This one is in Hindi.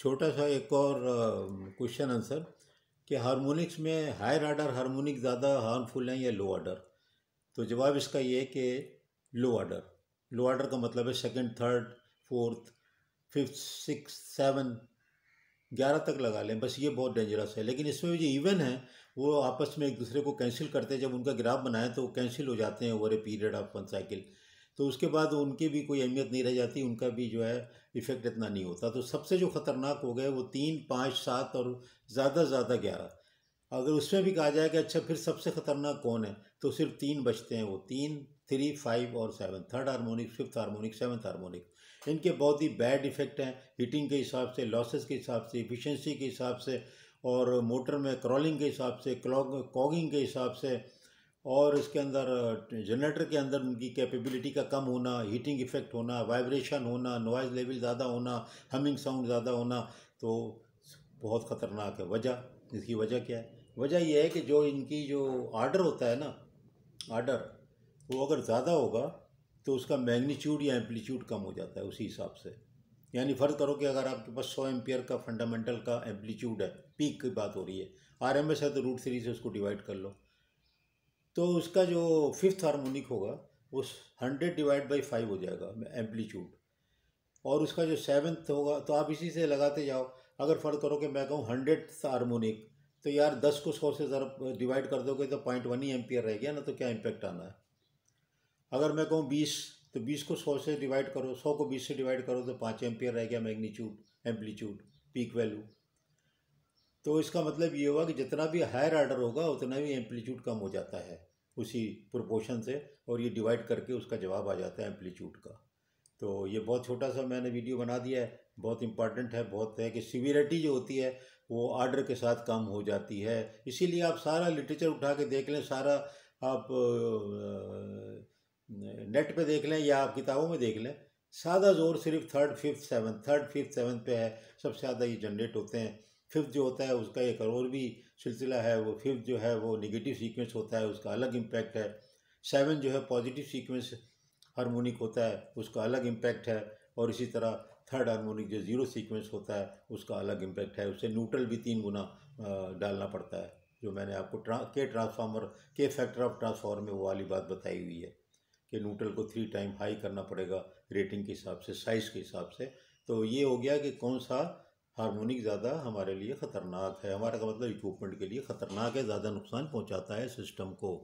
छोटा सा एक और क्वेश्चन आंसर कि हारमोनिक्स में हायर आर्डर हारमोनिक ज़्यादा हार्मफुल हैं या लो आर्डर तो जवाब इसका ये है कि लो आर्डर लो आर्डर का मतलब है second third fourth fifth six seven ग्यारह तक लगा लें बस ये बहुत डेंजरस है लेकिन इसमें जो इवन है वो आपस में एक दूसरे को कैंसिल करते हैं जब उनका ग्राफ बनाए तो कैंसिल हो जाते हैं over a period of one cycle तो उसके बाद उनकी भी कोई अहमियत नहीं रह जाती उनका भी जो है इफ़ेक्ट इतना नहीं होता तो सबसे जो ख़तरनाक हो गए वो तीन पाँच सात और ज़्यादा से ज़्यादा ग्यारह अगर उसमें भी कहा जाए कि अच्छा फिर सबसे ख़तरनाक कौन है तो सिर्फ तीन बचते हैं वो तीन थ्री फाइव और seven third harmonic fifth harmonic seventh harmonic इनके बहुत ही बैड इफेक्ट हैं हीटिंग के हिसाब से लॉसेस के हिसाब से इफिशेंसी के हिसाब से और मोटर में क्रॉलिंग के हिसाब से क्लॉग कॉगिंग के हिसाब से और इसके अंदर जनरेटर के अंदर उनकी कैपेबिलिटी का कम होना हीटिंग इफेक्ट होना वाइब्रेशन होना नॉइज़ लेवल ज़्यादा होना हमिंग साउंड ज़्यादा होना तो बहुत ख़तरनाक है वजह इसकी वजह क्या है वजह यह है कि जो इनकी जो आर्डर होता है ना आर्डर वो अगर ज़्यादा होगा तो उसका मैग्नीट्यूड या एम्पलीट्यूड कम हो जाता है उसी हिसाब से यानी फ़र्ज़ करो कि अगर आपके पास सौ एम्पियर का फंडामेंटल का एम्पलीट्यूड है पीक की बात हो रही है एस है तो रूट थ्री से उसको डिवाइड कर लो तो उसका जो फिफ्थ हार्मोनिक होगा उस हंड्रेड डिवाइड बाई फाइव हो जाएगा एम्पलीट्यूड और उसका जो सेवन्थ होगा तो आप इसी से लगाते जाओ अगर फ़र्क करो कि मैं कहूँ हंड्रेड हार्मोनिक तो यार दस को सौ से ज़रा डिवाइड कर दोगे तो पॉइंट वन ही एम्पियर रह गया ना तो क्या इम्पैक्ट आना है अगर मैं कहूँ बीस तो बीस को सौ से डिवाइड करो सौ को बीस से डिवाइड करो तो पाँच एम्पियर रह गया मैग्नीट्यूड एम्पलीट्यूड पीक वैल्यू तो इसका मतलब ये हुआ कि जितना भी हायर आर्डर होगा उतना भी एम्पलीट्यूड कम हो जाता है उसी प्रोपोर्शन से और ये डिवाइड करके उसका जवाब आ जाता है एम्पलीट्यूड का तो ये बहुत छोटा सा मैंने वीडियो बना दिया है बहुत इंपॉर्टेंट है बहुत है कि सिवियरिटी जो होती है वो आर्डर के साथ कम हो जाती है इसीलिए आप सारा लिटरेचर उठा के देख लें सारा आप नेट पे देख लें या आप किताबों में देख लें सादा जोर सिर्फ third fifth seventh third fifth seventh पे है सबसे ज़्यादा ये जनरेट होते हैं फिफ्थ जो होता है उसका एक और भी सिलसिला है वो फिफ्थ जो है वो निगेटिव सीक्वेंस होता है उसका अलग इम्पैक्ट है सेवन जो है पॉजिटिव सीक्वेंस हारमोनिक होता है उसका अलग इम्पैक्ट है और इसी तरह थर्ड हारमोनिक जो जीरो सीक्वेंस होता है उसका अलग इम्पैक्ट है उससे न्यूट्रल भी तीन गुना डालना पड़ता है जो मैंने आपको ट्रा के ट्रांसफार्मर के फैक्टर ऑफ ट्रांसफार्मर में वो वाली बात बताई हुई है कि न्यूट्रल को थ्री टाइम हाई करना पड़ेगा रेटिंग के हिसाब से साइज़ के हिसाब से तो ये हो गया कि कौन सा हारमोनिक ज़्यादा हमारे लिए ख़तरनाक है हमारे का मतलब इक्विपमेंट के लिए ख़तरनाक है ज़्यादा नुकसान पहुंचाता है सिस्टम को